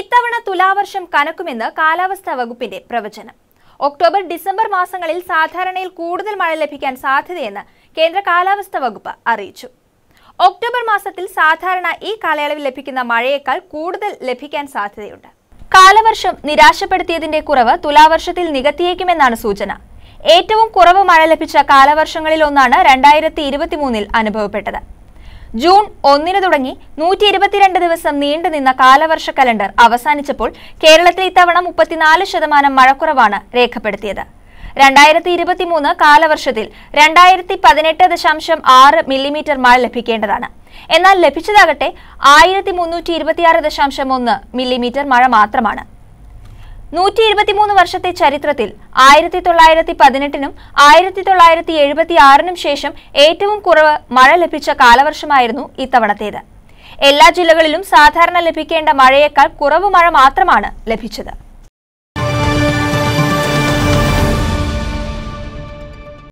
ഇത്തവണ തുലാവർഷം കനക്കുമെന്ന് കാലാവസ്ഥാ വകുപ്പിന്റെ പ്രവചനം ഒക്ടോബർ ഡിസംബർ മാസങ്ങളിൽ സാധാരണയിൽ കൂടുതൽ മഴ ലഭിക്കാൻ സാധ്യതയെന്ന് കേന്ദ്ര കാലാവസ്ഥാ വകുപ്പ് അറിയിച്ചു ഒക്ടോബർ മാസത്തിൽ സാധാരണ ഈ കാലയളവിൽ ലഭിക്കുന്ന മഴയേക്കാൾ കൂടുതൽ ലഭിക്കാൻ സാധ്യതയുണ്ട് കാലവർഷം നിരാശപ്പെടുത്തിയതിന്റെ കുറവ് തുലാവർഷത്തിൽ നികത്തിയേക്കുമെന്നാണ് സൂചന ഏറ്റവും കുറവ് മഴ ലഭിച്ച കാലവർഷങ്ങളിൽ ഒന്നാണ് രണ്ടായിരത്തി ഇരുപത്തിമൂന്നിൽ അനുഭവപ്പെട്ടത് ജൂൺ ഒന്നിന് തുടങ്ങി നൂറ്റി ഇരുപത്തിരണ്ട് ദിവസം നീണ്ടുനിന്ന കാലവർഷ കലണ്ടർ അവസാനിച്ചപ്പോൾ കേരളത്തിൽ ഇത്തവണ മുപ്പത്തിനാല് ശതമാനം മഴക്കുറവാണ് രേഖപ്പെടുത്തിയത് രണ്ടായിരത്തി ഇരുപത്തിമൂന്ന് കാലവർഷത്തിൽ രണ്ടായിരത്തി പതിനെട്ട് ദശാംശം ആറ് മില്ലിമീറ്റർ മഴ ലഭിക്കേണ്ടതാണ് എന്നാൽ ലഭിച്ചതാകട്ടെ ആയിരത്തി മുന്നൂറ്റി ഇരുപത്തിയാറ് ദശാംശം ഒന്ന് മില്ലിമീറ്റർ മഴ മാത്രമാണ് നൂറ്റി ഇരുപത്തിമൂന്ന് വർഷത്തെ ചരിത്രത്തിൽ ആയിരത്തി തൊള്ളായിരത്തി പതിനെട്ടിനും ആയിരത്തി തൊള്ളായിരത്തി എഴുപത്തി ആറിനും ശേഷം ഏറ്റവും കുറവ് മഴ ലഭിച്ച കാലവർഷമായിരുന്നു ഇത്തവണത്തേത് എല്ലാ ജില്ലകളിലും സാധാരണ ലഭിക്കേണ്ട മഴയേക്കാൾ കുറവ് മഴ മാത്രമാണ് ലഭിച്ചത്